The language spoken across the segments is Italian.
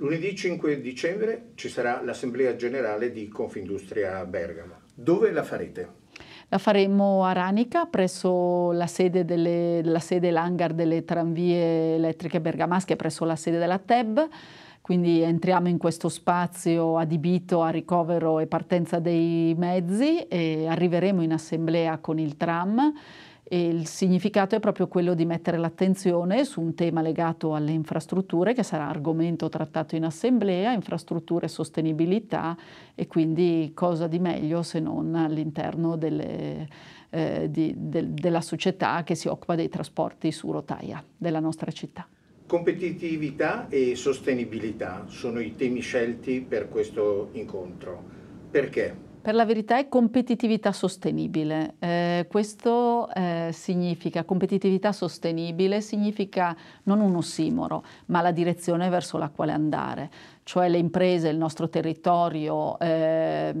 Lunedì 5 dicembre ci sarà l'assemblea generale di Confindustria Bergamo. Dove la farete? La faremo a Ranica presso la sede, delle, la sede l'hangar delle tranvie elettriche bergamasche, presso la sede della TEB. Quindi entriamo in questo spazio adibito a ricovero e partenza dei mezzi e arriveremo in assemblea con il tram e il significato è proprio quello di mettere l'attenzione su un tema legato alle infrastrutture, che sarà argomento trattato in assemblea, infrastrutture e sostenibilità, e quindi cosa di meglio se non all'interno delle, eh, di, de, della società che si occupa dei trasporti su rotaia della nostra città. Competitività e sostenibilità sono i temi scelti per questo incontro. Perché? Per la verità è competitività sostenibile. Eh, questo eh, significa, competitività sostenibile significa non un ossimoro, ma la direzione verso la quale andare cioè le imprese, il nostro territorio eh,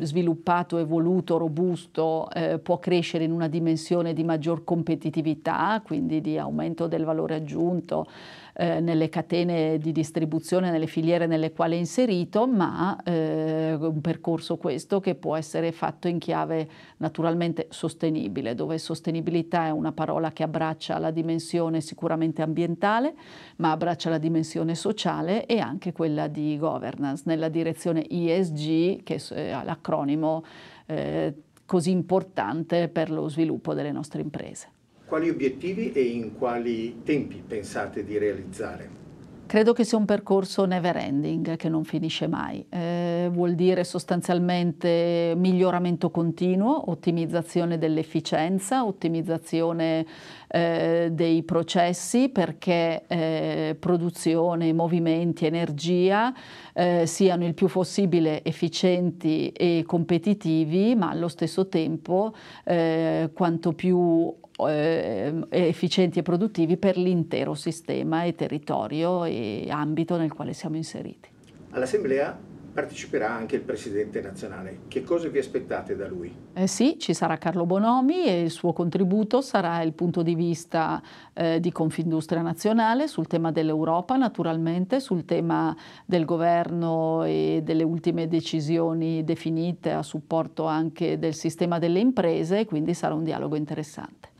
sviluppato, evoluto, robusto, eh, può crescere in una dimensione di maggior competitività, quindi di aumento del valore aggiunto eh, nelle catene di distribuzione, nelle filiere nelle quali è inserito, ma eh, un percorso questo che può essere fatto in chiave naturalmente sostenibile, dove sostenibilità è una parola che abbraccia la dimensione sicuramente ambientale, ma abbraccia la dimensione sociale e anche quella di governance, nella direzione ESG, che è eh, l'acronimo eh, così importante per lo sviluppo delle nostre imprese. Quali obiettivi e in quali tempi pensate di realizzare? Credo che sia un percorso never ending che non finisce mai. Eh, vuol dire sostanzialmente miglioramento continuo, ottimizzazione dell'efficienza, ottimizzazione eh, dei processi perché eh, produzione, movimenti, energia eh, siano il più possibile efficienti e competitivi, ma allo stesso tempo eh, quanto più eh, efficienti e produttivi per l'intero sistema e territorio e ambito nel quale siamo inseriti. All'Assemblea parteciperà anche il presidente nazionale. Che cosa vi aspettate da lui? Eh sì, ci sarà Carlo Bonomi e il suo contributo sarà il punto di vista eh, di Confindustria Nazionale sul tema dell'Europa naturalmente, sul tema del governo e delle ultime decisioni definite a supporto anche del sistema delle imprese, quindi sarà un dialogo interessante.